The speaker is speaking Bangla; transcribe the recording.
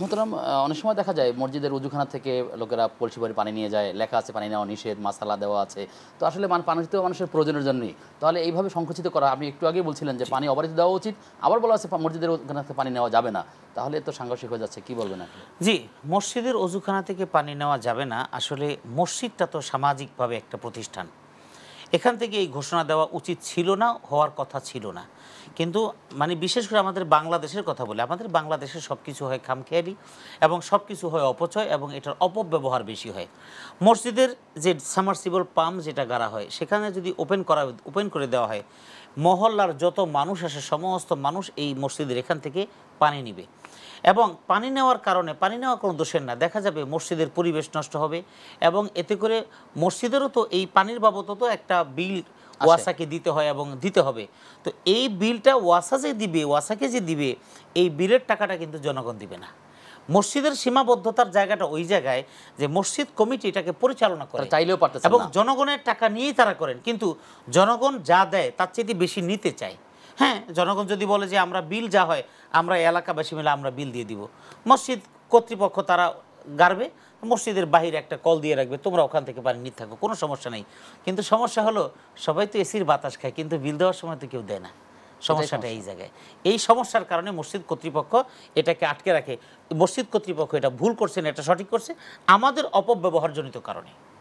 মোহতারাম অনেক সময় দেখা যায় মসজিদের উজুখানা থেকে লোকেরা কলসি ভরে পানি নিয়ে যায় লেখা আছে পানি নেওয়া নিষেধ মাসালা দেওয়া আছে তো আসলে পানি তো মানুষের প্রয়োজনের জন্যই তাহলে এইভাবে সংকুচিত করা আপনি একটু আগেই বলছিলেন যে পানি অবারিত দেওয়া উচিত আবার বলা আছে মসজিদের উজুখানা থেকে পানি নেওয়া যাবে না তাহলে তো সাংঘর্ষিক হয়ে যাচ্ছে কি বলবেন জি মসজিদের অজুখানা থেকে পানি নেওয়া যাবে না আসলে মসজিদটা তো সামাজিকভাবে একটা প্রতিষ্ঠান এখান থেকে এই ঘোষণা দেওয়া উচিত ছিল না হওয়ার কথা ছিল না কিন্তু মানে বিশেষ করে আমাদের বাংলাদেশের কথা বলে আমাদের বাংলাদেশে সব কিছু হয় খামখেয়ালি এবং সব কিছু হয় অপচয় এবং এটার অপব্যবহার বেশি হয় মসজিদের যে সামার্সিবল পাম্প যেটা গাড়া হয় সেখানে যদি ওপেন করা ওপেন করে দেওয়া হয় মহল্লার যত মানুষ আসে সমস্ত মানুষ এই মসজিদের এখান থেকে পানি নিবে এবং পানি নেওয়ার কারণে পানি নেওয়া কোনো দোষের না দেখা যাবে মসজিদের পরিবেশ নষ্ট হবে এবং এতে করে মসজিদেরও তো এই পানির বাবদ তো একটা বিল ওয়াসাকে দিতে হয় এবং দিতে হবে তো এই বিলটা ওয়াসা যে দিবে ওয়াসাকে যে দিবে এই বিলের টাকাটা কিন্তু জনগণ দিবে না মসজিদের সীমাবদ্ধতার জায়গাটা ওই জায়গায় যে মসজিদ কমিটি এটাকে পরিচালনা করে চাইলেও পারতেছে এবং জনগণের টাকা নিয়েই তারা করেন কিন্তু জনগণ যা দেয় তার চেয়ে বেশি নিতে চায় হ্যাঁ জনগণ যদি বলে যে আমরা বিল যা হয় আমরা এলাকাবাসী মিলে আমরা বিল দিয়ে দিব মসজিদ কর্তৃপক্ষ তারা গাড়বে মসজিদের বাহিরে একটা কল দিয়ে রাখবে তোমরা ওখান থেকে পানি নিতে থাকো কোনো সমস্যা নেই কিন্তু সমস্যা হলো সবাই তো এসির বাতাস খায় কিন্তু বিল দেওয়ার সময় তো কেউ দেয় না সমস্যাটা এই জায়গায় এই সমস্যার কারণে মসজিদ কর্তৃপক্ষ এটাকে আটকে রাখে মসজিদ কর্তৃপক্ষ এটা ভুল করছে না এটা সঠিক করছে আমাদের অপব্যবহারজনিত কারণে